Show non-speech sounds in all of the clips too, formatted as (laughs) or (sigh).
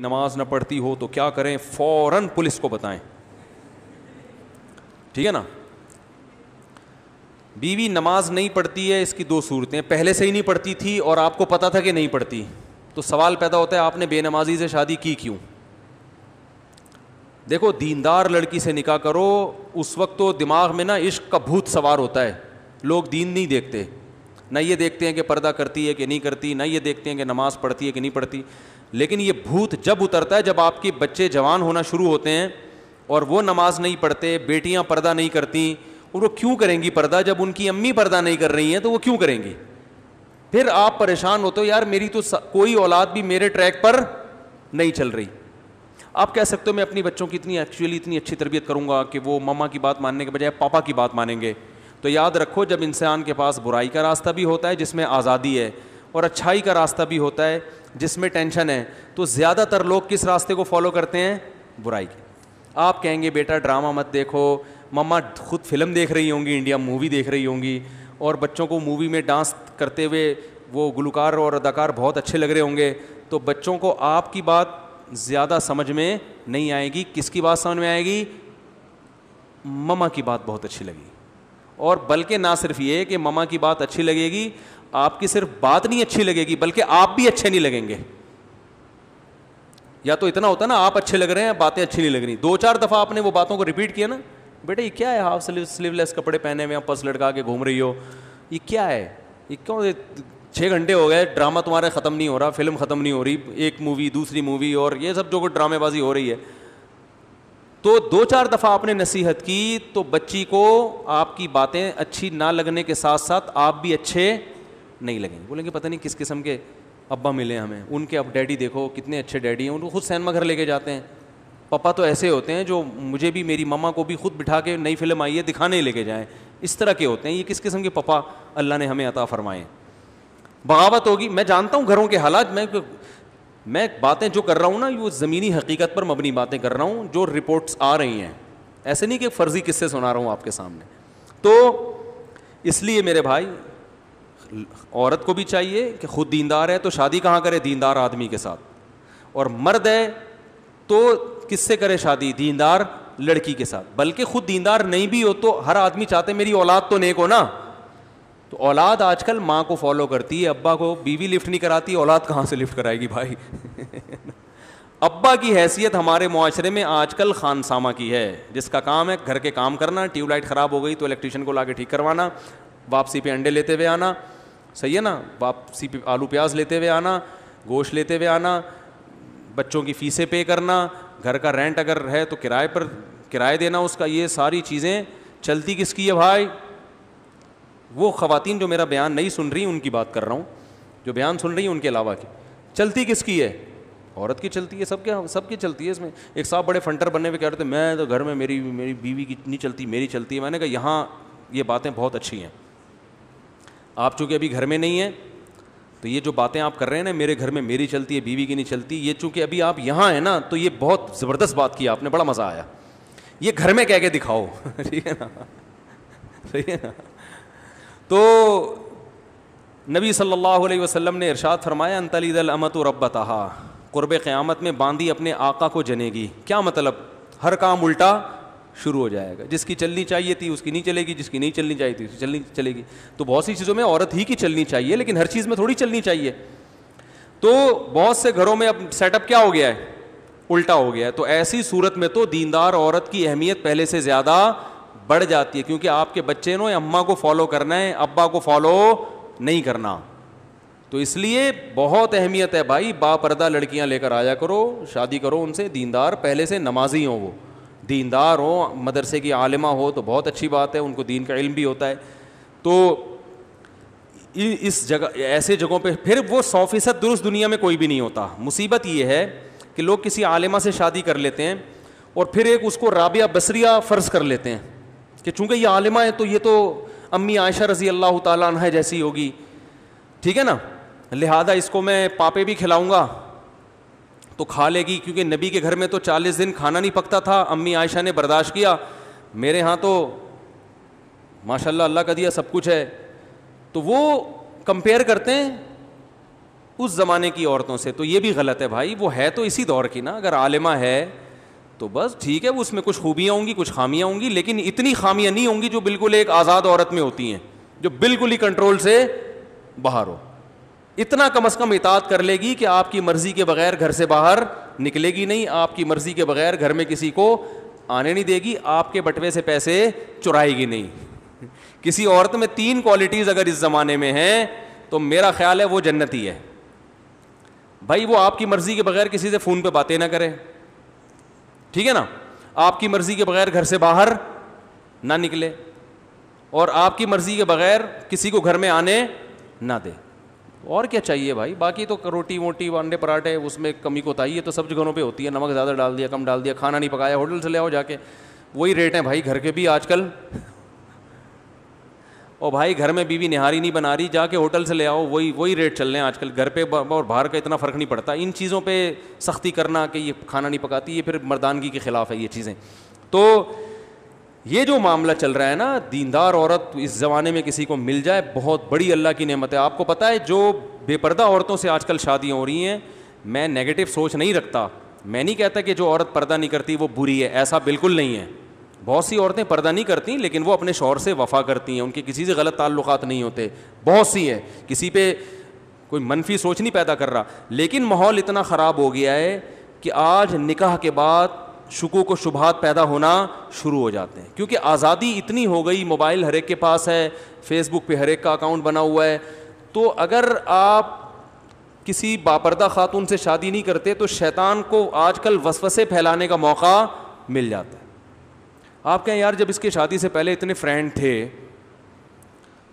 नमाज ना पढ़ती हो तो क्या करें फौरन पुलिस को बताएं ठीक है ना बीवी नमाज नहीं पढ़ती है इसकी दो सूरतें पहले से ही नहीं पढ़ती थी और आपको पता था कि नहीं पढ़ती तो सवाल पैदा होता है आपने बेनमाजी से शादी की क्यों देखो दीनदार लड़की से निकाह करो उस वक्त तो दिमाग में ना इश्क का भूत सवार होता है लोग दीन नहीं देखते ना ये देखते हैं कि पर्दा करती है कि नहीं करती ना ये देखते हैं कि नमाज़ पढ़ती है कि नहीं पढ़ती लेकिन ये भूत जब उतरता है जब आपके बच्चे जवान होना शुरू होते हैं और वो नमाज नहीं पढ़ते बेटियां पर्दा नहीं करती और वो क्यों करेंगी पर्दा जब उनकी अम्मी पर्दा नहीं कर रही हैं तो वो क्यों करेंगी फिर आप परेशान होते हो यार मेरी तो कोई औलाद भी मेरे ट्रैक पर नहीं चल रही आप कह सकते हो मैं अपनी बच्चों की इतनी एक्चुअली इतनी अच्छी तरबियत करूँगा कि वो मम्मा की बात मानने के बजाय पापा की बात मानेंगे तो याद रखो जब इंसान के पास बुराई का रास्ता भी होता है जिसमें आज़ादी है और अच्छाई का रास्ता भी होता है जिसमें टेंशन है तो ज़्यादातर लोग किस रास्ते को फॉलो करते हैं बुराई के आप कहेंगे बेटा ड्रामा मत देखो मम्मा खुद फिल्म देख रही होंगी इंडिया मूवी देख रही होंगी और बच्चों को मूवी में डांस करते हुए वो गुलकार और अदाकार बहुत अच्छे लग रहे होंगे तो बच्चों को आपकी बात ज़्यादा समझ में नहीं आएगी किसकी बात समझ में आएगी ममा की बात बहुत अच्छी लगी और बल्कि ना सिर्फ ये कि ममा की बात अच्छी लगेगी आपकी सिर्फ बात नहीं अच्छी लगेगी बल्कि आप भी अच्छे नहीं लगेंगे या तो इतना होता ना आप अच्छे लग रहे हैं बातें अच्छी नहीं लग रही दो चार दफ़ा आपने वो बातों को रिपीट किया ना बेटे ये क्या है हाफ स्लीव स्लीवलेस कपड़े पहने हुए आप पस लटका के घूम रही हो ये क्या है ये क्यों छः घंटे हो गए ड्रामा तुम्हारा ख़त्म नहीं हो रहा फिल्म ख़त्म नहीं हो रही एक मूवी दूसरी मूवी और ये सब जो ड्रामेबाजी हो रही है तो दो चार दफ़ा आपने नसीहत की तो बच्ची को आपकी बातें अच्छी ना लगने के साथ साथ आप भी अच्छे नहीं लगेंगे बोलेंगे पता नहीं किस किस्म के अब्बा मिले हमें उनके अब डैडी देखो कितने अच्छे डैडी हैं उनको खुद सैनमा घर लेके जाते हैं पापा तो ऐसे होते हैं जो मुझे भी मेरी मम्मा को भी खुद बिठा के नई फिल्म आई है दिखाने लेके जाएँ इस तरह के होते हैं ये किस किस्म के पापा अल्लाह ने हमें अता फरमाएं बगावत होगी मैं जानता हूँ घरों के हालात मैं मैं बातें जो कर रहा हूँ ना वो ज़मीनी हकीकत पर मबनी बातें कर रहा हूँ जो रिपोर्ट्स आ रही हैं ऐसे नहीं कि फ़र्ज़ी किस्से सुना रहा हूँ आपके सामने तो इसलिए मेरे भाई औरत को भी चाहिए कि खुद दीनदार है तो शादी कहाँ करे दीनदार आदमी के साथ और मर्द है तो किससे करे शादी दीनदार लड़की के साथ बल्कि खुद दीनदार नहीं भी हो तो हर आदमी चाहते मेरी औलाद तो नेक हो ना तो औलाद आजकल माँ को फॉलो करती है अब्बा को बीवी लिफ्ट नहीं कराती औलाद कहाँ से लिफ्ट कराएगी भाई (laughs) अब्बा की हैसियत हमारे माशरे में आजकल खान सामा की है जिसका काम है घर के काम करना ट्यूबलाइट ख़राब हो गई तो इलेक्ट्रिशियन को ला ठीक करवाना वापसी पे अंडे लेते हुए आना सही है ना वापसी आलू प्याज लेते हुए आना गोश्त लेते हुए आना बच्चों की फ़ीसें पे करना घर का रेंट अगर है तो किराए पर किराए देना उसका ये सारी चीज़ें चलती किसकी है भाई वो ख़वातीन जो मेरा बयान नहीं सुन रही उनकी बात कर रहा हूँ जो बयान सुन रही उनके अलावा की चलती किसकी है औरत की चलती है सबके सबकी चलती है इसमें एक साहब बड़े फंटर बनने पे कह रहे थे मैं तो घर में मेरी मेरी बीवी की नहीं चलती मेरी चलती है मैंने कहा यहाँ ये बातें बहुत अच्छी हैं आप चूँकि अभी घर में नहीं हैं तो ये जो बातें आप कर रहे हैं ना मेरे घर में मेरी चलती है बीवी की नहीं चलती ये चूँकि अभी आप यहाँ हैं ना तो ये बहुत ज़बरदस्त बात की आपने बड़ा मज़ा आया ये घर में कह के दिखाओ (laughs) ठीक है ना सही है ना तो नबी सल्लल्लाहु अलैहि वसल्लम ने इरशाद फरमाया अंतलीदल अमत रब्बतहा क़ुरब क़्यामत में बांधी अपने आका को जनेगी क्या मतलब हर काम उल्टा शुरू हो जाएगा जिसकी चलनी चाहिए थी उसकी नहीं चलेगी जिसकी नहीं चलनी चाहिए थी उसकी चलनी चलेगी तो बहुत सी चीज़ों में औरत ही की चलनी चाहिए लेकिन हर चीज़ में थोड़ी चलनी चाहिए तो बहुत से घरों में अब सेटअप क्या हो गया है उल्टा हो गया है तो ऐसी सूरत में तो दीनदार औरत की अहमियत पहले से ज़्यादा बढ़ जाती है क्योंकि आपके बच्चे नो अम्मा को फॉलो करना है अब्बा को फॉलो नहीं करना तो इसलिए बहुत अहमियत है भाई बापर्दा लड़कियां लेकर आया करो शादी करो उनसे दीनदार पहले से नमाजी हों वो दीनदार हों मदरसे की आलिमा हो तो बहुत अच्छी बात है उनको दीन का इल्म भी होता है तो इस जगह ऐसे जगहों पे फिर वो सौ फीसद दुरुस्त दुनिया में कोई भी नहीं होता मुसीबत ये है कि लोग किसी आलिमा से शादी कर लेते हैं और फिर एक उसको राबिया बसरिया फ़र्ज़ कर लेते हैं कि चूँकि ये आलिमा है तो ये तो अम्मी आयशा रज़ी अल्लाह तैसी होगी ठीक है ना लिहाजा इसको मैं पापे भी खिलाऊँगा तो खा लेगी क्योंकि नबी के घर में तो चालीस दिन खाना नहीं पकता था अम्मी आयशा ने बर्दाश्त किया मेरे यहाँ तो माशाल्लाह अल्लाह का दिया सब कुछ है तो वो कंपेयर करते हैं उस ज़माने की औरतों से तो ये भी गलत है भाई वो है तो इसी दौर की ना अगर आलिमा है तो बस ठीक है वो उसमें कुछ खूबियाँ होंगी कुछ खामियाँ होंगी लेकिन इतनी खामियाँ नहीं होंगी जो बिल्कुल एक आज़ाद औरत में होती हैं जो बिल्कुल ही कंट्रोल से बाहर हो इतना कम अज़ कम इतात कर लेगी कि आपकी मर्ज़ी के बगैर घर से बाहर निकलेगी नहीं आपकी मर्ज़ी के बगैर घर में किसी को आने नहीं देगी आपके बटवे से पैसे चुराएगी नहीं किसी औरत में तीन क्वालिटीज़ अगर इस ज़माने में हैं तो मेरा ख्याल है वो जन्नती है भाई वो आपकी मर्ज़ी के बगैर किसी से फ़ोन पर बातें ना करे ठीक है ना आपकी मर्ज़ी के बगैर घर से बाहर ना निकले और आपकी मर्ज़ी के बगैर किसी को घर में आने ना दे और क्या चाहिए भाई बाकी तो रोटी वोटी अंडे पराठे उसमें कमी कोताही है तो सब जगहों पे होती है नमक ज़्यादा डाल दिया कम डाल दिया खाना नहीं पकाया होटल से ले आओ जाके वही रेट हैं भाई घर के भी आजकल और भाई घर में बीवी निहारी नहीं बना रही जाके होटल से ले आओ वही वही रेट चल रहे हैं आजकल घर पे और बाहर का इतना फ़र्क नहीं पड़ता इन चीज़ों पे सख्ती करना कि ये खाना नहीं पकाती ये फिर मर्दानगी के ख़िलाफ़ है ये चीज़ें तो ये जो मामला चल रहा है ना दीनदार औरत इस ज़माने में किसी को मिल जाए बहुत बड़ी अल्लाह की नेमत है आपको पता है जो बेपर्दा औरतों से आजकल शादियाँ हो रही हैं मैं नेगेटिव सोच नहीं रखता मैं नहीं कहता कि जो औरत पर्दा नहीं करती वो बुरी है ऐसा बिल्कुल नहीं है बहुत सी औरतें पर्दा नहीं करती लेकिन वो अपने शोर से वफा करती हैं उनके किसी से गलत ताल्लुक़ नहीं होते बहुत सी हैं किसी पर कोई मनफी सोच नहीं पैदा कर रहा लेकिन माहौल इतना ख़राब हो गया है कि आज निकाह के बाद शुकु को शुभात पैदा होना शुरू हो जाते हैं क्योंकि आज़ादी इतनी हो गई मोबाइल हरेक के पास है फेसबुक पे हरेक का अकाउंट बना हुआ है तो अगर आप किसी बापरदा खातून से शादी नहीं करते तो शैतान को आजकल वसवसे फैलाने का मौका मिल जाता है आप कहें यार जब इसके शादी से पहले इतने फ्रेंड थे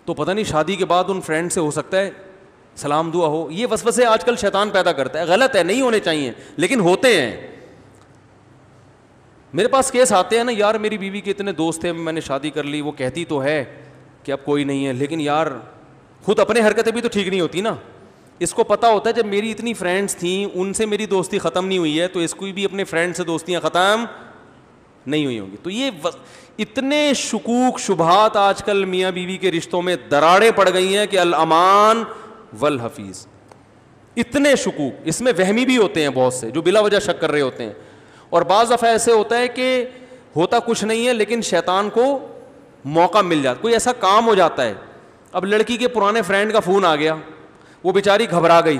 तो पता नहीं शादी के बाद उन फ्रेंड से हो सकता है सलाम दुआ हो ये वसवसे आजकल शैतान पैदा करता है गलत है नहीं होने चाहिए लेकिन होते हैं मेरे पास केस आते हैं ना यार मेरी बीवी के इतने दोस्त थे मैंने शादी कर ली वो कहती तो है कि अब कोई नहीं है लेकिन यार खुद अपने हरकतें भी तो ठीक नहीं होती ना इसको पता होता है जब मेरी इतनी फ्रेंड्स थी उनसे मेरी दोस्ती ख़त्म नहीं हुई है तो इसको भी अपने फ्रेंड से दोस्तियाँ ख़त्म नहीं हुई होंगी तो ये इतने शकूक शुभात आजकल मियाँ बीवी के रिश्तों में दरारें पड़ गई हैं कि अल अमान वल हफीज़ इतने शकूक इसमें वहमी भी होते हैं बहुत से जो बिला वजह शक कर रहे होते हैं और बाज़ दफ़ा ऐसे होता है कि होता कुछ नहीं है लेकिन शैतान को मौका मिल जाता कोई ऐसा काम हो जाता है अब लड़की के पुराने फ्रेंड का फ़ोन आ गया वो बेचारी घबरा गई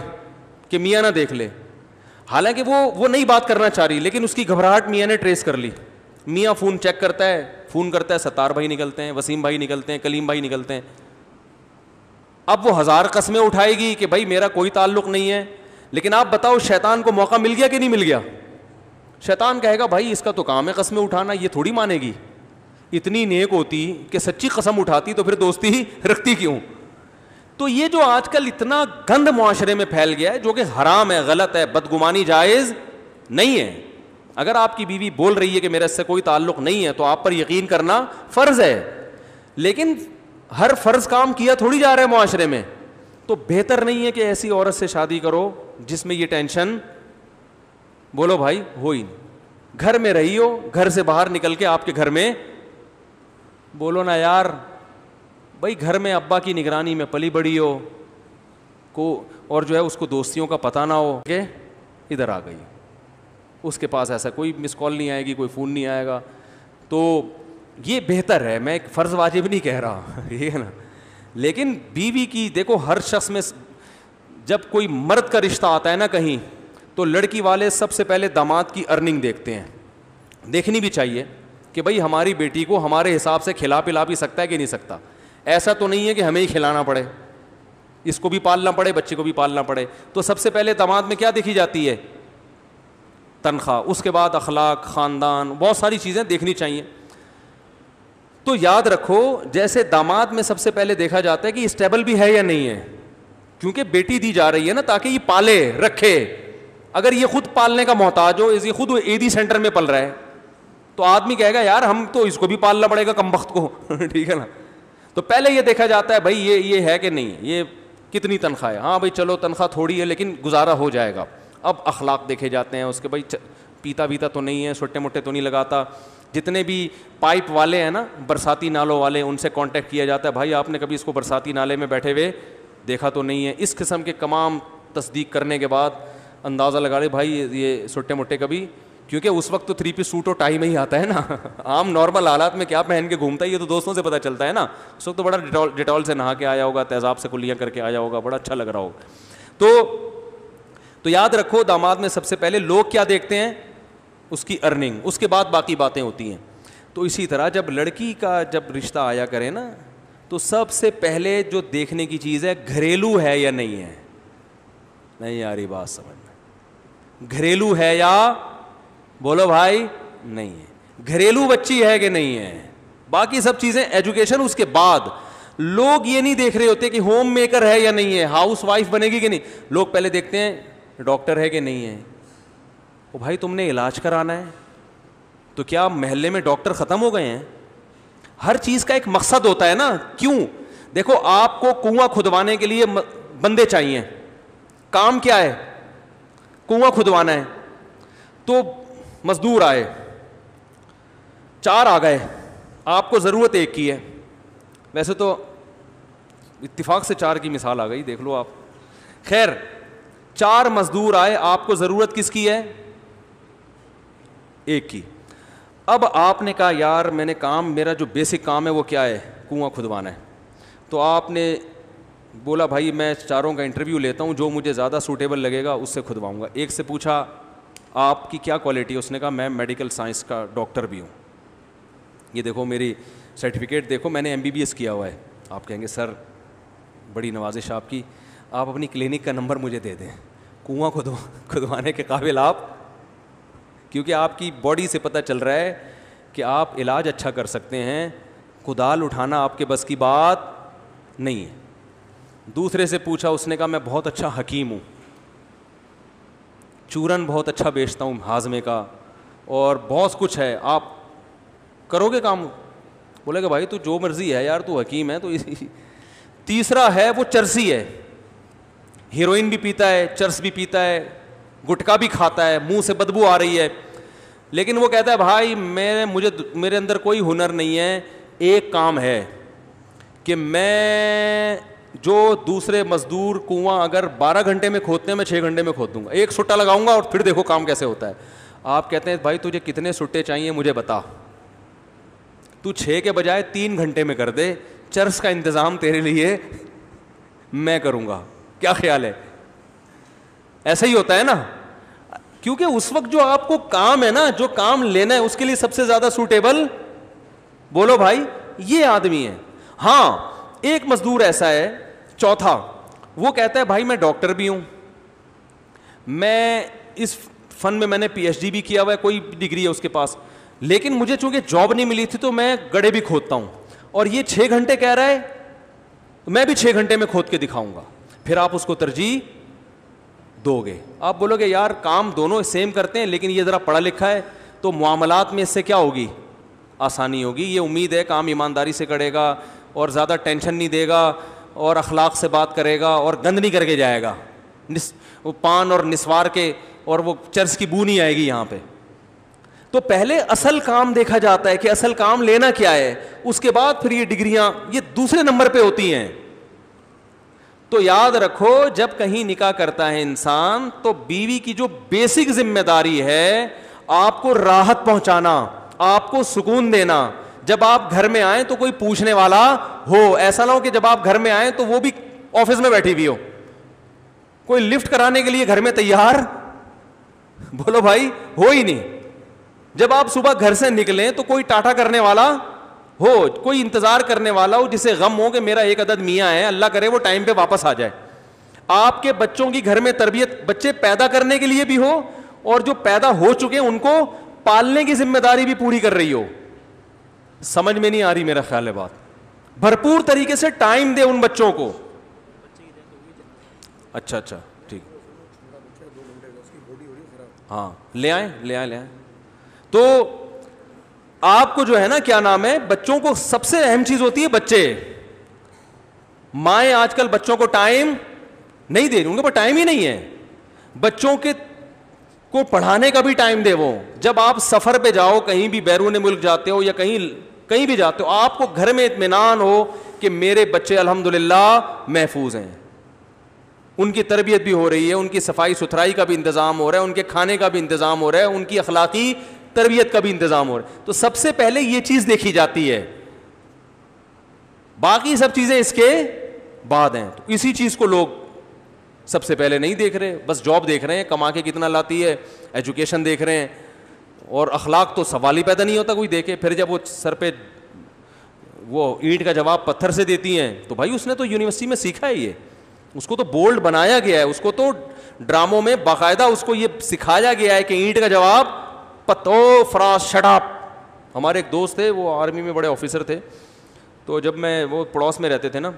कि मियाँ ना देख ले हालांकि वो वो नहीं बात करना चाह रही लेकिन उसकी घबराहट मियाँ ने ट्रेस कर ली मियाँ फ़ोन चेक करता है फ़ोन करता है सतार भाई निकलते हैं वसीम भाई निकलते हैं कलीम भाई निकलते हैं अब वो हज़ार कस्में उठाएगी कि भाई मेरा कोई ताल्लुक नहीं है लेकिन आप बताओ शैतान को मौका मिल गया कि नहीं मिल गया शैतान कहेगा भाई इसका तो काम है कस्में उठाना ये थोड़ी मानेगी इतनी नेक होती कि सच्ची कसम उठाती तो फिर दोस्ती ही रखती क्यों तो ये जो आजकल इतना गंद माशरे में फैल गया है जो कि हराम है गलत है बदगुमानी जायज़ नहीं है अगर आपकी बीवी बोल रही है कि मेरे से कोई ताल्लुक नहीं है तो आप पर यकीन करना फ़र्ज़ है लेकिन हर फ़र्ज़ काम किया थोड़ी जा रहा है माशरे में तो बेहतर नहीं है कि ऐसी औरत से शादी करो जिसमें यह टेंशन बोलो भाई हो ही नहीं घर में रही हो घर से बाहर निकल के आपके घर में बोलो ना यार भाई घर में अब्बा की निगरानी में पली बड़ी हो को और जो है उसको दोस्तियों का पता ना हो के इधर आ गई उसके पास ऐसा कोई मिस कॉल नहीं आएगी कोई फ़ोन नहीं आएगा तो ये बेहतर है मैं एक फ़र्ज़ वाजिब नहीं कह रहा ये (laughs) है ना लेकिन बीवी की देखो हर शख्स में जब कोई मर्द का रिश्ता आता है ना कहीं तो लड़की वाले सबसे पहले दामाद की अर्निंग देखते हैं देखनी भी चाहिए कि भाई हमारी बेटी को हमारे हिसाब से खिला पिला भी सकता है कि नहीं सकता ऐसा तो नहीं है कि हमें ही खिलाना पड़े इसको भी पालना पड़े बच्चे को भी पालना पड़े तो सबसे पहले दामाद में क्या देखी जाती है तनख्वाह उसके बाद अखलाक ख़ानदान बहुत सारी चीज़ें देखनी चाहिए तो याद रखो जैसे दामाद में सबसे पहले देखा जाता है कि स्टेबल भी है या नहीं है क्योंकि बेटी दी जा रही है ना ताकि ये पाले रखे अगर ये खुद पालने का मोहताज हो ये खुद एदी सेंटर में पल रहा है तो आदमी कहेगा यार हम तो इसको भी पालना पड़ेगा कम वक्त को (laughs) ठीक है ना तो पहले ये देखा जाता है भाई ये ये है कि नहीं ये कितनी तनख्वाह है हाँ भाई चलो तनख्वाह थोड़ी है लेकिन गुजारा हो जाएगा अब अखलाक देखे जाते हैं उसके भाई पीता पीता तो नहीं है छोटे मोटे तो नहीं लगाता जितने भी पाइप वाले हैं ना बरसाती नालों वाले उनसे कॉन्टेक्ट किया जाता है भाई आपने कभी इसको बरसाती नाले में बैठे हुए देखा तो नहीं है इस किस्म के तमाम तस्दीक करने के बाद अंदाज़ा लगा रहे भाई ये सुट्टे मुट्टे कभी क्योंकि उस वक्त तो थ्री पीस सूट और टाई में ही आता है ना (laughs) आम नॉर्मल हालात में क्या पहन के घूमता है ये तो दोस्तों से पता चलता है ना उस वक्त तो बड़ा डिटॉल डिटॉल से नहा के आया होगा तेजाब से कुलियाँ करके आया होगा बड़ा अच्छा लग रहा होगा तो तो याद रखो दामाद में सबसे पहले लोग क्या देखते हैं उसकी अर्निंग उसके बाद बाकी बातें होती हैं तो इसी तरह जब लड़की का जब रिश्ता आया करे ना तो सबसे पहले जो देखने की चीज़ है घरेलू है या नहीं है नहीं यारी बात समझ घरेलू है या बोलो भाई नहीं है घरेलू बच्ची है कि नहीं है बाकी सब चीजें एजुकेशन उसके बाद लोग ये नहीं देख रहे होते कि होम मेकर है या नहीं है हाउस वाइफ बनेगी कि नहीं लोग पहले देखते हैं डॉक्टर है कि नहीं है ओ भाई तुमने इलाज कराना है तो क्या महल्ले में डॉक्टर ख़त्म हो गए हैं हर चीज़ का एक मकसद होता है ना क्यों देखो आपको कुआं खुदवाने के लिए बंदे चाहिए काम क्या है कुआं खुदवाना है तो मजदूर आए चार आ गए आपको ज़रूरत एक की है वैसे तो इतफाक से चार की मिसाल आ गई देख लो आप खैर चार मजदूर आए आपको ज़रूरत किसकी है एक की अब आपने कहा यार मैंने काम मेरा जो बेसिक काम है वो क्या है कुआं खुदवाना है तो आपने बोला भाई मैं चारों का इंटरव्यू लेता हूँ जो मुझे ज़्यादा सूटेबल लगेगा उससे खुदवाऊँगा एक से पूछा आपकी क्या क्वालिटी है उसने कहा मैं मेडिकल साइंस का डॉक्टर भी हूँ ये देखो मेरी सर्टिफिकेट देखो मैंने एम किया हुआ है आप कहेंगे सर बड़ी नवाजिश आपकी आप अपनी क्लिनिक का नंबर मुझे दे दें कुआँ खुद खुदवाने के काबिल आप क्योंकि आपकी बॉडी से पता चल रहा है कि आप इलाज अच्छा कर सकते हैं कुदाल उठाना आपके बस की बात नहीं है दूसरे से पूछा उसने कहा मैं बहुत अच्छा हकीम हूँ चूरन बहुत अच्छा बेचता हूँ हाजमे का और बहुत कुछ है आप करोगे काम बोलेगा भाई तू जो मर्ज़ी है यार तू हकीम है तो तीसरा है वो चर्सी है हीरोइन भी पीता है चर्स भी पीता है गुटखा भी खाता है मुंह से बदबू आ रही है लेकिन वो कहता है भाई मेरे मुझे मेरे अंदर कोई हुनर नहीं है एक काम है कि मैं जो दूसरे मजदूर कुआ अगर 12 घंटे में खोदते हैं मैं 6 घंटे में खोद दूंगा एक सुट्टा लगाऊंगा और फिर देखो काम कैसे होता है आप कहते हैं भाई तुझे कितने सुट्टे चाहिए मुझे बता तू छः के बजाय तीन घंटे में कर दे चर्स का इंतज़ाम तेरे लिए मैं करूंगा क्या ख्याल है ऐसा ही होता है ना क्योंकि उस वक्त जो आपको काम है ना जो काम लेना है उसके लिए सबसे ज़्यादा सूटेबल बोलो भाई ये आदमी है हाँ एक मजदूर ऐसा है चौथा वो कहता है भाई मैं डॉक्टर भी हूं मैं इस फन में मैंने पीएचडी भी किया हुआ है कोई डिग्री है उसके पास लेकिन मुझे चूंकि जॉब नहीं मिली थी तो मैं गड़े भी खोदता हूं और ये छः घंटे कह रहा है मैं भी छह घंटे में खोद के दिखाऊंगा फिर आप उसको तरजीह दोगे आप बोलोगे यार काम दोनों सेम करते हैं लेकिन ये ज़रा पढ़ा लिखा है तो मामलात में इससे क्या होगी आसानी होगी ये उम्मीद है काम ईमानदारी से करेगा और ज़्यादा टेंशन नहीं देगा और अखलाक से बात करेगा और गंद नहीं करके जाएगा निस वो पान और निस्वार के और वो चर्च की बू नहीं आएगी यहाँ पे तो पहले असल काम देखा जाता है कि असल काम लेना क्या है उसके बाद फिर ये डिग्रियां ये दूसरे नंबर पर होती हैं तो याद रखो जब कहीं निकाह करता है इंसान तो बीवी की जो बेसिक जिम्मेदारी है आपको राहत पहुंचाना आपको सुकून देना जब आप घर में आए तो कोई पूछने वाला हो ऐसा ना हो कि जब आप घर में आए तो वो भी ऑफिस में बैठी हुई हो कोई लिफ्ट कराने के लिए घर में तैयार बोलो भाई हो ही नहीं जब आप सुबह घर से निकले तो कोई टाटा करने वाला हो कोई इंतजार करने वाला हो जिसे गम हो कि मेरा एक अदद मियाँ है अल्लाह करे वो टाइम पे वापस आ जाए आपके बच्चों की घर में तरबियत बच्चे पैदा करने के लिए भी हो और जो पैदा हो चुके हैं उनको पालने की जिम्मेदारी भी पूरी कर रही हो समझ में नहीं आ रही मेरा ख्याल है बात भरपूर तरीके से टाइम दे उन बच्चों को अच्छा अच्छा ठीक हाँ ले आए ले आए ले आए तो आपको जो है ना क्या नाम है बच्चों को सबसे अहम चीज होती है बच्चे माएँ आजकल बच्चों को टाइम नहीं दे रही उनके पास टाइम ही नहीं है बच्चों के को पढ़ाने का भी टाइम दे वो जब आप सफ़र पे जाओ कहीं भी बैरून मुल्क जाते हो या कहीं कहीं भी जाते हो आपको घर में इतमान हो कि मेरे बच्चे अल्हम्दुलिल्लाह महफूज हैं उनकी तरबियत भी हो रही है उनकी सफाई सुथराई का भी इंतज़ाम हो रहा है उनके खाने का भी इंतज़ाम हो रहा है उनकी अखलाकी तरबियत का भी इंतज़ाम हो रहा है तो सबसे पहले यह चीज़ देखी जाती है बाकी सब चीज़ें इसके बाद हैं तो इसी चीज़ को लोग सबसे पहले नहीं देख रहे बस जॉब देख रहे हैं कमा के कितना लाती है एजुकेशन देख रहे हैं और अखलाक तो सवाल ही पैदा नहीं होता कोई देखे फिर जब वो सर पे वो ईंट का जवाब पत्थर से देती हैं तो भाई उसने तो यूनिवर्सिटी में सीखा है ये उसको तो बोल्ड बनाया गया है उसको तो ड्रामों में बाकायदा उसको ये सिखाया गया है कि ईंट का जवाब पतो फ्रास शड़ाप हमारे एक दोस्त थे वो आर्मी में बड़े ऑफिसर थे तो जब मैं वो पड़ोस में रहते थे ना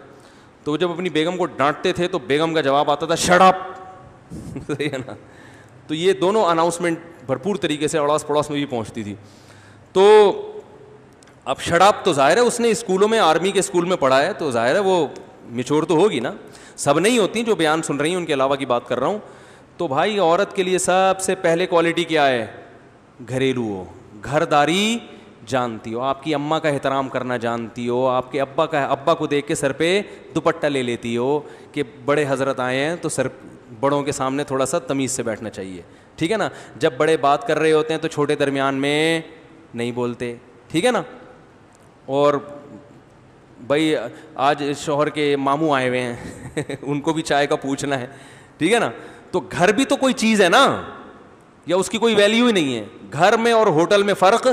तो जब अपनी बेगम को डांटते थे तो बेगम का जवाब आता था शराब (laughs) सही है ना तो ये दोनों अनाउंसमेंट भरपूर तरीके से अड़ोस पड़ोस में भी पहुँचती थी तो अब शराब तो ज़ाहिर है उसने स्कूलों में आर्मी के स्कूल में पढ़ा है तो ज़ाहिर है वो मिचोर तो होगी ना सब नहीं होती जो बयान सुन रही हैं उनके अलावा की बात कर रहा हूँ तो भाई औरत के लिए सबसे पहले क्वालिटी क्या है घरेलू हो घरदारी जानती हो आपकी अम्मा का एहतराम करना जानती हो आपके अब्बा का अब्बा को देख के सर पे दुपट्टा ले लेती हो कि बड़े हजरत आए हैं तो सर बड़ों के सामने थोड़ा सा तमीज़ से बैठना चाहिए ठीक है ना जब बड़े बात कर रहे होते हैं तो छोटे दरमियान में नहीं बोलते ठीक है ना और भाई आज शोहर के मामू आए हुए हैं (laughs) उनको भी चाय का पूछना है ठीक है ना तो घर भी तो कोई चीज़ है ना या उसकी कोई वैल्यू ही नहीं है घर में और होटल में फ़र्क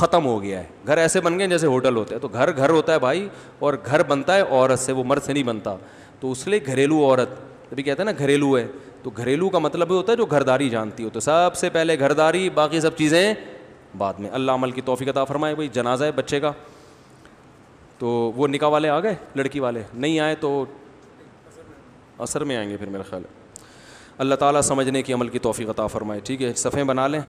ख़त्म हो गया है घर ऐसे बन गए जैसे होटल होते हैं तो घर घर होता है भाई और घर बनता है औरत से वो मर्द से नहीं बनता तो उसलिए घरेलू औरत अभी कहते हैं ना घरेलू है तो घरेलू का मतलब होता है जो घरदारी जानती हो तो सबसे पहले घरदारी बाकी सब चीज़ें बाद में अल्लाह अमल की तोफ़ी अता फरमाए भाई जनाजा है बच्चे का तो वो निका वाले आ गए लड़की वाले नहीं आए तो असर में आएंगे फिर मेरा ख्याल अल्लाह ताली समझने की अमल की तोफ़ी अता फरमाए ठीक है सफ़ें बना लें